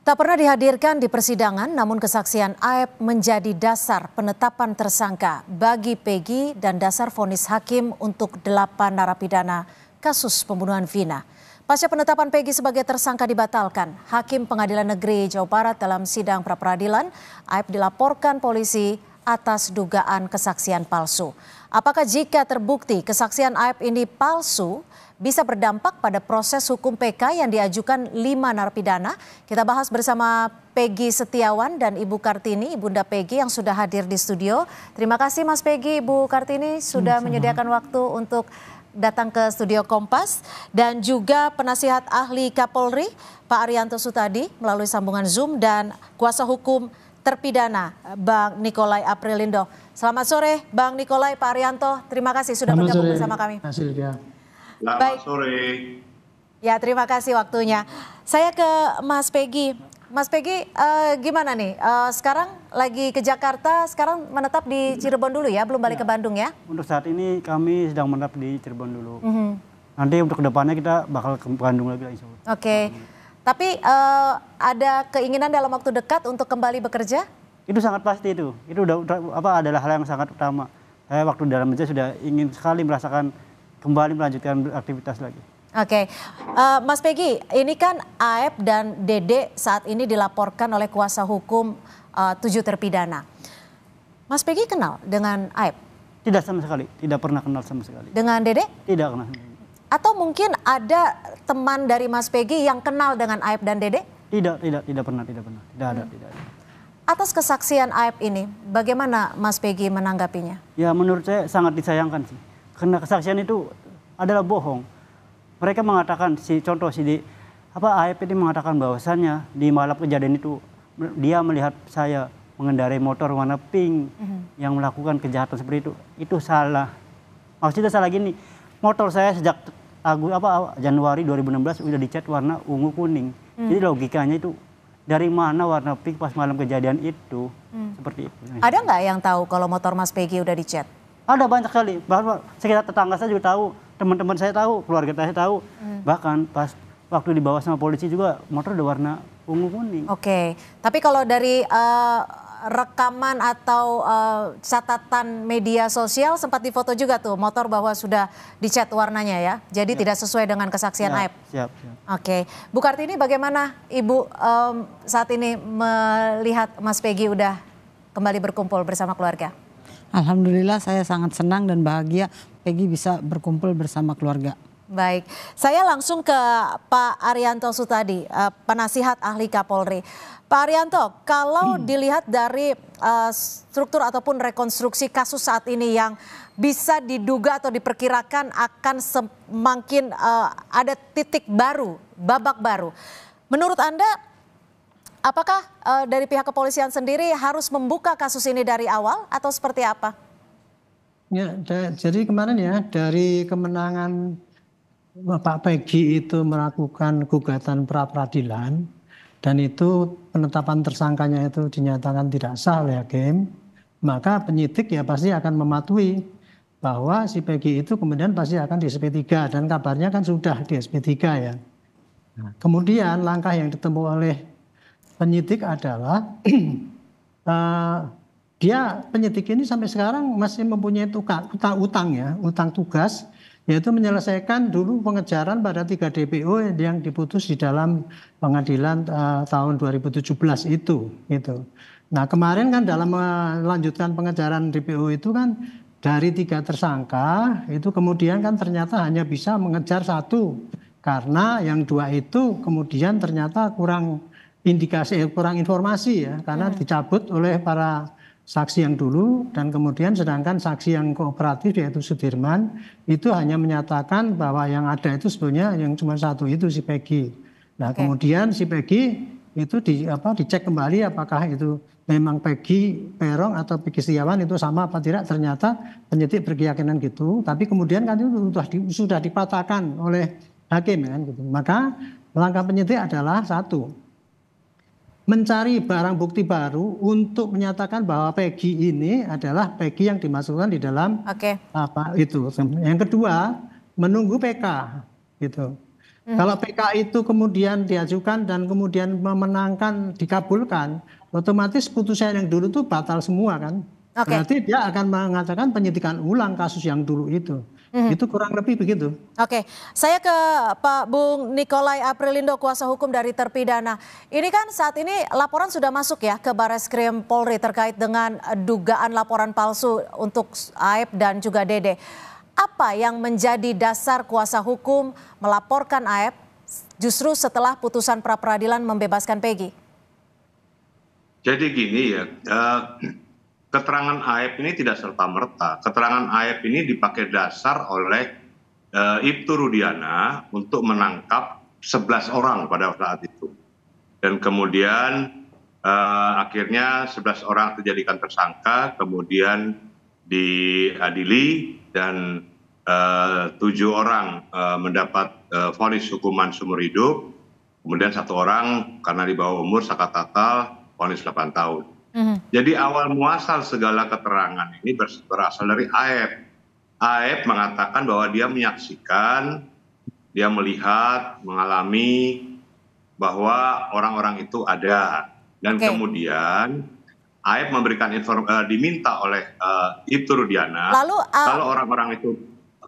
Tak pernah dihadirkan di persidangan, namun kesaksian Aep menjadi dasar penetapan tersangka bagi Pegi dan dasar vonis hakim untuk delapan narapidana kasus pembunuhan Vina. Pasca penetapan Pegi sebagai tersangka dibatalkan, Hakim Pengadilan Negeri Jawa Barat dalam sidang pra-peradilan, Aep dilaporkan polisi atas dugaan kesaksian palsu. Apakah jika terbukti kesaksian Aib ini palsu, bisa berdampak pada proses hukum PK yang diajukan lima narapidana. Kita bahas bersama Peggy Setiawan dan Ibu Kartini, Bunda Peggy yang sudah hadir di studio. Terima kasih Mas Peggy, Ibu Kartini sudah hmm, menyediakan waktu untuk datang ke studio Kompas dan juga penasihat ahli Kapolri Pak Arianto Sutadi melalui sambungan Zoom dan kuasa hukum terpidana Bang Nikolai Aprilindo. Selamat sore Bang Nikolai, Pak Arianto. Terima kasih sudah Selamat bergabung sore. bersama kami. Selamat Baik. sore. Ya, terima kasih waktunya. Saya ke Mas Pegi. Mas Pegi, uh, eh, gimana nih? Uh, sekarang lagi ke Jakarta, sekarang menetap di Cirebon dulu ya, belum balik ya. ke Bandung ya? Untuk saat ini kami sedang menetap di Cirebon dulu. Mm -hmm. Nanti untuk kedepannya kita bakal ke Bandung lagi Oke. Okay. Tapi uh, ada keinginan dalam waktu dekat untuk kembali bekerja? Itu sangat pasti itu. Itu udah, udah apa adalah hal yang sangat utama. Saya waktu dalam kerja sudah ingin sekali merasakan kembali melanjutkan aktivitas lagi. Oke, okay. uh, eh, Mas Peggy, ini kan Aep dan Dede saat ini dilaporkan oleh kuasa hukum uh, tujuh terpidana. Mas Peggy kenal dengan Aep? Tidak sama sekali, tidak pernah kenal sama sekali. Dengan Dede? Tidak kenal. Atau mungkin ada teman dari Mas Pegi yang kenal dengan Aib dan Dede? Tidak, tidak, tidak pernah, tidak pernah. Tidak ada, hmm. tidak ada. Atas kesaksian Aib ini, bagaimana Mas Pegi menanggapinya? Ya, menurut saya sangat disayangkan sih. Karena kesaksian itu adalah bohong. Mereka mengatakan si contoh si di, apa Aib ini mengatakan bahwasannya di malam kejadian itu dia melihat saya mengendarai motor warna pink mm-hmm. yang melakukan kejahatan seperti itu. Itu salah. Maksudnya salah gini. Motor saya sejak Agu apa Januari 2016 udah dicat warna ungu kuning. Hmm. Jadi logikanya itu dari mana warna pink pas malam kejadian itu hmm. seperti itu. Ada nggak yang tahu kalau motor Mas Peggy udah dicat? Ada banyak sekali. Bahkan sekitar tetangga saya juga tahu, teman-teman saya tahu, keluarga saya tahu. Hmm. Bahkan pas waktu dibawa sama polisi juga motor udah warna ungu kuning. Oke, okay. tapi kalau dari eh, rekaman atau uh, catatan media sosial sempat difoto juga tuh motor bahwa sudah dicat warnanya ya. Jadi ya. tidak sesuai dengan kesaksian ya, Aib. Siap, siap. Oke. Bu Kartini bagaimana Ibu um, saat ini melihat Mas Peggy udah kembali berkumpul bersama keluarga? Alhamdulillah saya sangat senang dan bahagia Peggy bisa berkumpul bersama keluarga. Baik, saya langsung ke Pak Arianto Sutadi, eh, penasihat ahli Kapolri. Pak Arianto, kalau hmm. dilihat dari eh, struktur ataupun rekonstruksi kasus saat ini yang bisa diduga atau diperkirakan akan semakin eh, ada titik baru, babak baru. Menurut Anda, apakah dari pihak kepolisian sendiri harus membuka kasus ini dari awal atau seperti apa? Ya, da, jadi kemarin ya dari kemenangan Bapak Peggy itu melakukan gugatan pra peradilan dan itu penetapan tersangkanya itu dinyatakan tidak sah oleh hakim, maka penyidik ya pasti akan mematuhi bahwa si Peggy itu kemudian pasti akan di SP3 dan kabarnya kan sudah di SP3 ya. Hmm. kemudian langkah yang ditempuh oleh penyidik adalah uh, dia penyidik ini sampai sekarang masih mempunyai utang, utang ya, utang tugas yaitu menyelesaikan dulu pengejaran pada tiga DPO yang diputus di dalam pengadilan uh, tahun 2017 itu gitu. Nah, kemarin kan dalam melanjutkan pengejaran DPO itu kan dari tiga tersangka itu kemudian kan ternyata hanya bisa mengejar satu karena yang dua itu kemudian ternyata kurang indikasi eh, kurang informasi ya karena hmm. dicabut oleh para saksi yang dulu dan kemudian sedangkan saksi yang kooperatif yaitu Sudirman itu hanya menyatakan bahwa yang ada itu sebenarnya yang cuma satu itu si Peggy. Nah, okay. kemudian si Peggy itu di apa dicek kembali apakah itu memang Peggy Perong atau Peggy Setiawan itu sama apa tidak ternyata penyidik berkeyakinan gitu tapi kemudian kan itu sudah, sudah dipatahkan oleh hakim kan gitu. Maka langkah penyidik adalah satu mencari barang bukti baru untuk menyatakan bahwa Peggy ini adalah Peggy yang dimasukkan di dalam okay. apa itu. Yang kedua, menunggu PK gitu. hmm Kalau PK itu kemudian diajukan dan kemudian memenangkan dikabulkan, otomatis putusan yang dulu itu batal semua kan. Okay. Berarti dia akan mengatakan penyidikan ulang kasus yang dulu itu. Mm-hmm. Itu kurang lebih begitu. Oke, okay. saya ke Pak Bung Nikolai Aprilindo, kuasa hukum dari terpidana. Ini kan saat ini laporan sudah masuk ya ke Baris Krim Polri terkait dengan dugaan laporan palsu untuk Aib dan juga Dede. Apa yang menjadi dasar kuasa hukum melaporkan Aib justru setelah putusan pra peradilan membebaskan Peggy? Jadi gini ya, uh, keterangan AF ini tidak serta-merta. Keterangan AF ini dipakai dasar oleh e, Ibtu Rudiana untuk menangkap 11 orang pada saat itu. Dan kemudian e, akhirnya 11 orang dijadikan tersangka, kemudian diadili dan eh, tujuh orang e, mendapat vonis hukuman seumur hidup, kemudian satu orang karena di bawah umur sakatatal vonis 8 tahun. Mm-hmm. Jadi awal muasal segala keterangan ini berasal dari Aep. Aep mengatakan bahwa dia menyaksikan, dia melihat, mengalami bahwa orang-orang itu ada dan okay. kemudian Aep memberikan informasi uh, eh, diminta oleh uh, eh, Ibtu Rudiana Lalu, uh, kalau orang-orang itu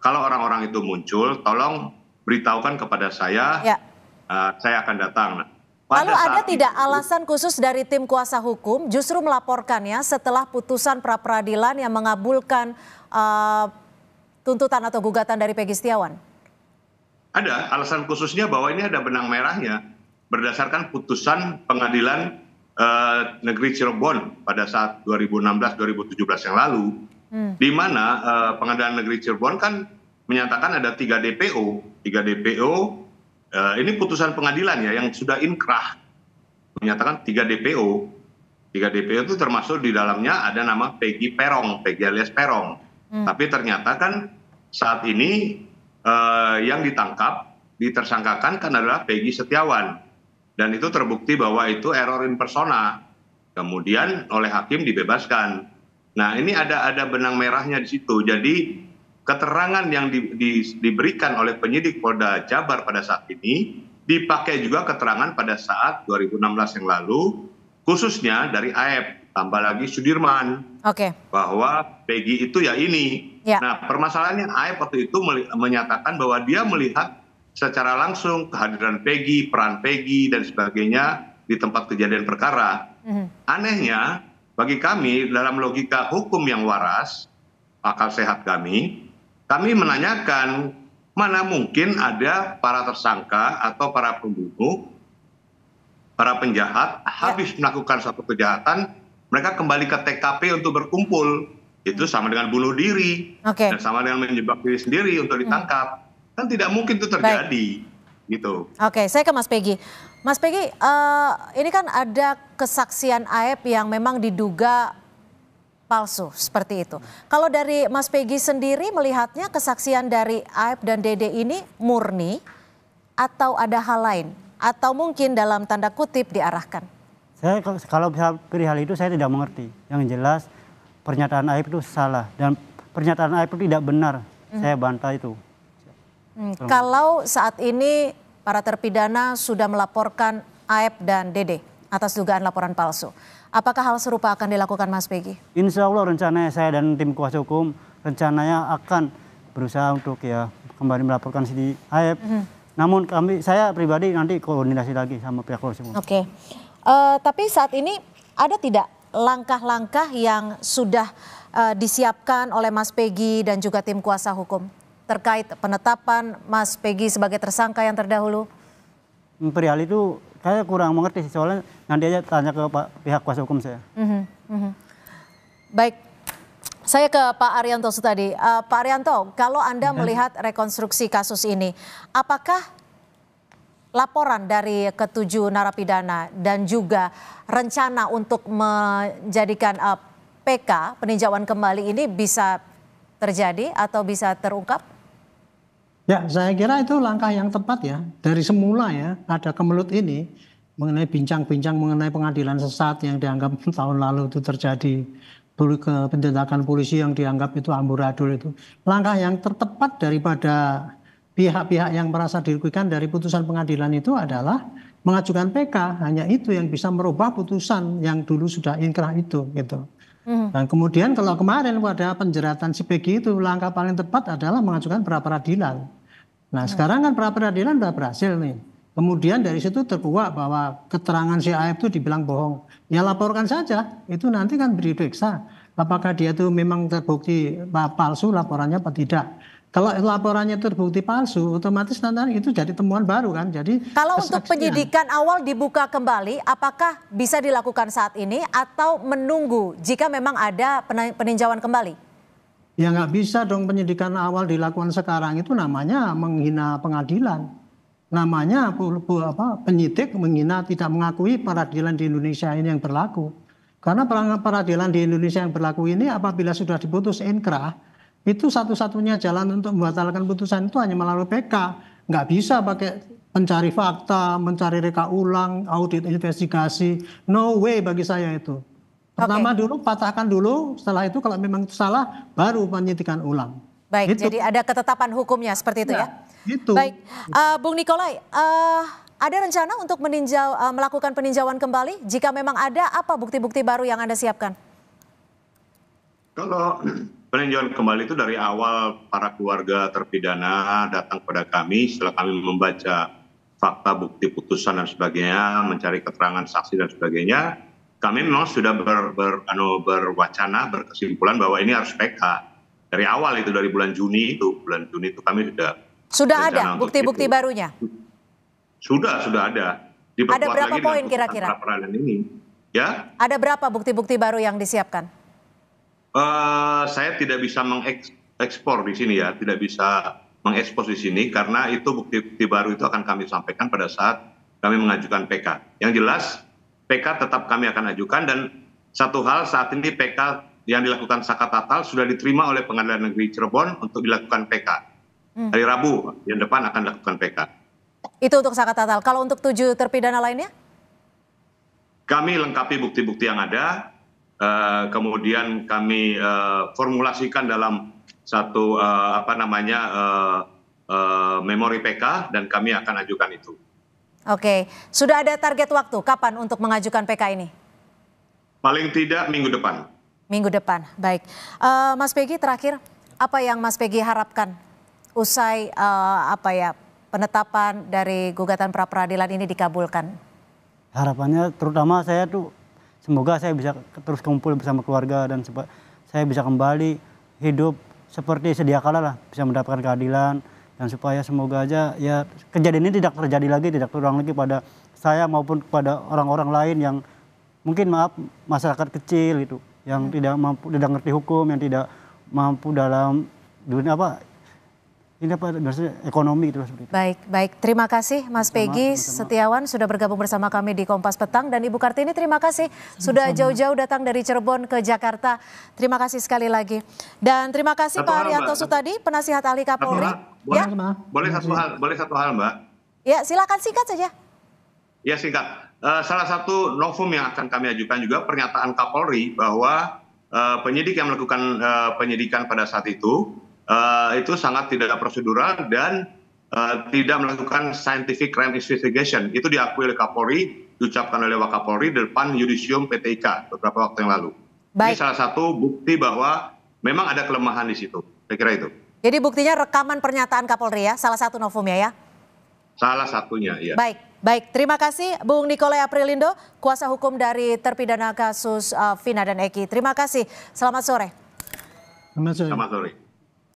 kalau orang-orang itu muncul tolong beritahukan kepada saya yeah. Ya. uh, saya akan datang. Nah, Lalu ada tidak itu, alasan khusus dari tim kuasa hukum justru melaporkannya setelah putusan pra peradilan yang mengabulkan uh, tuntutan atau gugatan dari Pegi Setiawan? Ada alasan khususnya bahwa ini ada benang merahnya berdasarkan putusan pengadilan uh, negeri Cirebon pada saat 2016-2017 yang lalu, hmm. di mana uh, pengadilan negeri Cirebon kan menyatakan ada tiga DPO, tiga DPO Eh, ini putusan pengadilan ya yang sudah inkrah menyatakan tiga DPO. Tiga DPO itu termasuk di dalamnya ada nama Peggy Perong, Peggy alias Perong. Hmm. Tapi ternyata kan saat ini eh, yang ditangkap, ditersangkakan kan adalah Peggy Setiawan. Dan itu terbukti bahwa itu error in persona. Kemudian oleh hakim dibebaskan. Nah ini ada ada benang merahnya di situ. Jadi keterangan yang di, di, diberikan oleh penyidik Polda Jabar pada saat ini dipakai juga keterangan pada saat 2016 yang lalu khususnya dari AF e tambah lagi Sudirman okay. bahwa Peggy itu ya ini. Yeah. Nah permasalahannya AF e waktu itu menyatakan bahwa dia melihat secara langsung kehadiran Peggy, peran Peggy dan sebagainya di tempat kejadian perkara. Mm -hmm. Anehnya bagi kami dalam logika hukum yang waras, akal sehat kami, kami menanyakan mana mungkin ada para tersangka atau para pembunuh, para penjahat ya. habis melakukan satu kejahatan, mereka kembali ke TKP untuk berkumpul. Itu sama dengan bunuh diri okay. dan sama dengan menjebak diri sendiri untuk hmm. ditangkap. Kan tidak mungkin itu terjadi. Baik. Gitu. Oke, okay, saya ke Mas Pegi. Mas Pegi, uh, eh, ini kan ada kesaksian Aep yang memang diduga palsu seperti itu. Kalau dari Mas Pegi sendiri melihatnya kesaksian dari Aib dan Dede ini murni atau ada hal lain atau mungkin dalam tanda kutip diarahkan? Saya kalau bisa perihal itu saya tidak mengerti. Yang jelas pernyataan Aib itu salah dan pernyataan Aib itu tidak benar. Hmm. Saya bantah itu. Hmm. Kalau saat ini para terpidana sudah melaporkan Aib dan Dede atas dugaan laporan palsu. Apakah hal serupa akan dilakukan Mas Pegi? Insya Allah rencananya saya dan tim kuasa hukum rencananya akan berusaha untuk ya kembali melaporkan si Aep. Mm -hmm. Namun kami saya pribadi nanti koordinasi lagi sama pihak kuasa hukum. Oke. Okay. Uh, eh, tapi saat ini ada tidak langkah-langkah yang sudah uh, disiapkan oleh Mas Pegi dan juga tim kuasa hukum terkait penetapan Mas Pegi sebagai tersangka yang terdahulu? Hmm, perihal itu saya kurang mengerti sih soalnya nanti aja tanya ke Pak pihak kuasa hukum saya. Mm -hmm. Mm -hmm. Baik, saya ke Pak Arianto tadi. Uh, Pak Arianto, kalau Anda iya. melihat rekonstruksi kasus ini, apakah laporan dari ketujuh narapidana dan juga rencana untuk menjadikan eh, PK peninjauan kembali ini bisa terjadi atau bisa terungkap? Ya, saya kira itu langkah yang tepat ya. Dari semula ya, ada kemelut ini mengenai bincang-bincang mengenai pengadilan sesat yang dianggap tahun lalu itu terjadi ke pendidikan polisi yang dianggap itu amburadul itu langkah yang tertepat daripada pihak-pihak yang merasa dirugikan dari putusan pengadilan itu adalah mengajukan PK hanya itu yang bisa merubah putusan yang dulu sudah inkrah itu gitu. Hmm. Nah, kemudian kalau kemarin pada penjeratan si Peggy itu langkah paling tepat adalah mengajukan pra peradilan. Nah, hmm. sekarang kan pra peradilan sudah berhasil nih. Kemudian dari situ terkuak bahwa keterangan si AF itu dibilang bohong. Ya laporkan saja, itu nanti kan diperiksa apakah dia itu memang terbukti palsu laporannya atau tidak. Kalau laporannya terbukti palsu, otomatis nanti itu jadi temuan baru kan. Jadi kalau untuk penyidikan awal dibuka kembali, apakah bisa dilakukan saat ini atau menunggu jika memang ada peninjauan kembali? Ya nggak bisa dong penyidikan awal dilakukan sekarang itu namanya menghina pengadilan. Namanya apa, penyidik menghina tidak mengakui peradilan di Indonesia ini yang berlaku. Karena peradilan di Indonesia yang berlaku ini apabila sudah diputus inkrah, itu satu-satunya jalan untuk membatalkan putusan itu hanya melalui PK. Nggak bisa pakai mencari fakta, mencari reka ulang, audit investigasi. No way bagi saya itu. Pertama okay. dulu patahkan dulu, setelah itu kalau memang itu salah baru penyidikan ulang. Baik, itu. jadi ada ketetapan hukumnya seperti itu ya. ya? Itu. Baik, uh, Bung Nikolai, uh, ada rencana untuk meninjau, uh, melakukan peninjauan kembali? Jika memang ada, apa bukti-bukti baru yang anda siapkan? Kalau peninjauan kembali itu dari awal para keluarga terpidana datang kepada kami setelah kami membaca fakta bukti putusan dan sebagainya, mencari keterangan saksi dan sebagainya, kami memang sudah ber, ber, ano, berwacana, berkesimpulan bahwa ini harus PK. Dari awal itu, dari bulan Juni itu, bulan Juni itu kami sudah. Sudah ada bukti-bukti barunya? Sudah, sudah ada. Diperkuat ada berapa poin kira-kira? Ya? Ada berapa bukti-bukti baru yang disiapkan? Eh, saya tidak bisa mengekspor di sini ya tidak bisa mengekspos di sini karena itu bukti bukti baru itu akan kami sampaikan pada saat kami mengajukan PK. Yang jelas PK tetap kami akan ajukan dan satu hal saat ini PK yang dilakukan saka Tatal sudah diterima oleh Pengadilan Negeri Cirebon untuk dilakukan PK. Hmm. Hari Rabu yang depan akan dilakukan PK. Itu untuk saka Tatal. Kalau untuk tujuh terpidana lainnya? Kami lengkapi bukti-bukti yang ada. Eh, kemudian kami eh, formulasikan dalam satu eh, apa namanya memori PK dan kami akan ajukan itu. Oke, sudah ada target waktu kapan untuk mengajukan PK ini? Paling tidak minggu depan. Minggu depan, baik. Mas Pegi terakhir, apa yang Mas Pegi harapkan usai apa ya penetapan dari gugatan pra peradilan ini dikabulkan? Harapannya terutama saya tuh semoga saya bisa terus kumpul bersama keluarga dan saya bisa kembali hidup seperti sedia kala lah bisa mendapatkan keadilan dan supaya semoga aja ya kejadian ini tidak terjadi lagi tidak terulang lagi pada saya maupun kepada orang-orang lain yang mungkin maaf masyarakat kecil itu yang hmm. tidak mampu tidak ngerti hukum yang tidak mampu dalam dunia apa ini apa ekonomi itu seperti itu. Baik, baik. Terima kasih Mas sama, Setiawan sudah bergabung bersama kami di Kompas Petang dan Ibu Kartini terima kasih sudah jauh-jauh datang dari Cirebon ke Jakarta. Terima kasih sekali lagi. Dan terima kasih satu Pak Arianto Sutadi, penasihat ahli Kapolri. Boleh, ya. boleh satu hal, boleh satu hal, Mbak. Ya, silakan singkat saja. Ya, singkat. Uh, salah satu novum yang akan kami ajukan juga pernyataan Kapolri bahwa uh, penyidik yang melakukan uh, penyidikan pada saat itu Eh, itu sangat tidak prosedural dan uh, tidak melakukan scientific crime investigation. Itu diakui oleh Kapolri, diucapkan oleh Wakapolri di depan Yudisium PTIK beberapa waktu yang lalu. Baik. Ini salah satu bukti bahwa memang ada kelemahan di situ. Saya kira itu. Jadi buktinya rekaman pernyataan Kapolri ya, salah satu novum ya ya? Salah satunya, ya. Baik, baik. Terima kasih Bung Nikolai Aprilindo, kuasa hukum dari terpidana kasus uh, Vina dan Eki. Terima kasih. Selamat sore. Selamat sore. Selamat sore.